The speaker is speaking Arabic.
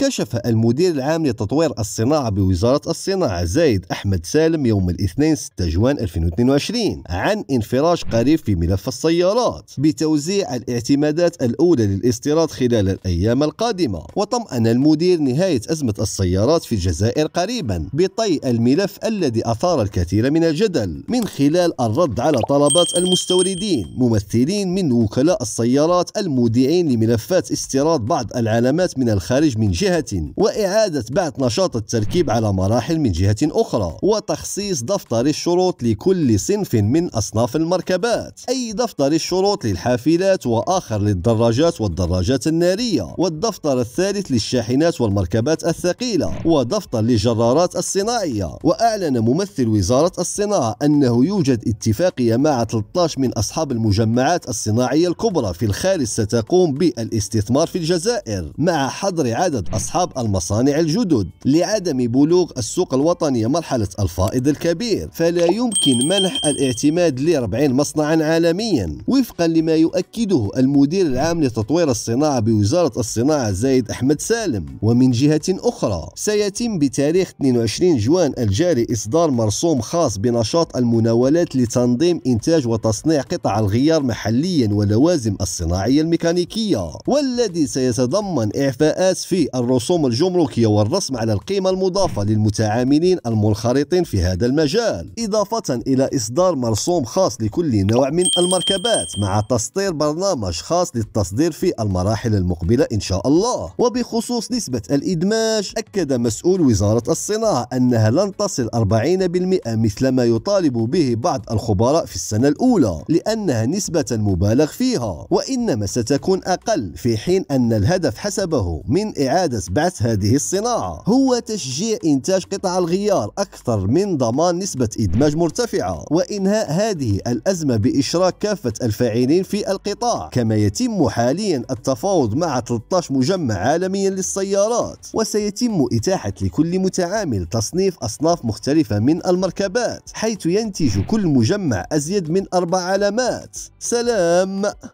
كشف المدير العام لتطوير الصناعة بوزارة الصناعة زايد أحمد سالم يوم الاثنين 6 جوان 2022 عن انفراج قريب في ملف السيارات بتوزيع الاعتمادات الأولى للاستيراد خلال الأيام القادمة وطمأن المدير نهاية أزمة السيارات في الجزائر قريبا بطي الملف الذي أثار الكثير من الجدل من خلال الرد على طلبات المستوردين ممثلين من وكلاء السيارات المودعين لملفات استيراد بعض العلامات من الخارج من جهة جهة وإعادة بعث نشاط التركيب على مراحل من جهة أخرى وتخصيص دفتر الشروط لكل صنف من أصناف المركبات أي دفتر الشروط للحافلات وآخر للدراجات والدراجات النارية والدفتر الثالث للشاحنات والمركبات الثقيلة ودفتر للجرارات الصناعية وأعلن ممثل وزارة الصناعة أنه يوجد اتفاقية مع 13 من أصحاب المجمعات الصناعية الكبرى في الخارج ستقوم بالاستثمار في الجزائر مع حظر عدد أصحاب المصانع الجدد لعدم بلوغ السوق الوطنية مرحلة الفائض الكبير فلا يمكن منح الاعتماد ل 40 مصنعا عالميا وفقا لما يؤكده المدير العام لتطوير الصناعة بوزارة الصناعة زايد أحمد سالم ومن جهة أخرى سيتم بتاريخ 22 جوان الجاري إصدار مرسوم خاص بنشاط المناولات لتنظيم إنتاج وتصنيع قطع الغيار محليا ولوازم الصناعية الميكانيكية والذي سيتضمن إعفاءات في الرسوم الجمركية والرسم على القيمة المضافة للمتعاملين المنخرطين في هذا المجال إضافة إلى إصدار مرسوم خاص لكل نوع من المركبات مع تصدير برنامج خاص للتصدير في المراحل المقبلة إن شاء الله وبخصوص نسبة الإدماج أكد مسؤول وزارة الصناعة أنها لن تصل 40% مثل ما يطالب به بعض الخبراء في السنة الأولى لأنها نسبة مبالغ فيها وإنما ستكون أقل في حين أن الهدف حسبه من إعادة تتبعث هذه الصناعة هو تشجيع إنتاج قطع الغيار أكثر من ضمان نسبة إدماج مرتفعة وإنهاء هذه الأزمة بإشراك كافة الفاعلين في القطاع كما يتم حاليا التفاوض مع 13 مجمع عالميا للسيارات وسيتم إتاحة لكل متعامل تصنيف أصناف مختلفة من المركبات حيث ينتج كل مجمع أزيد من أربع علامات سلام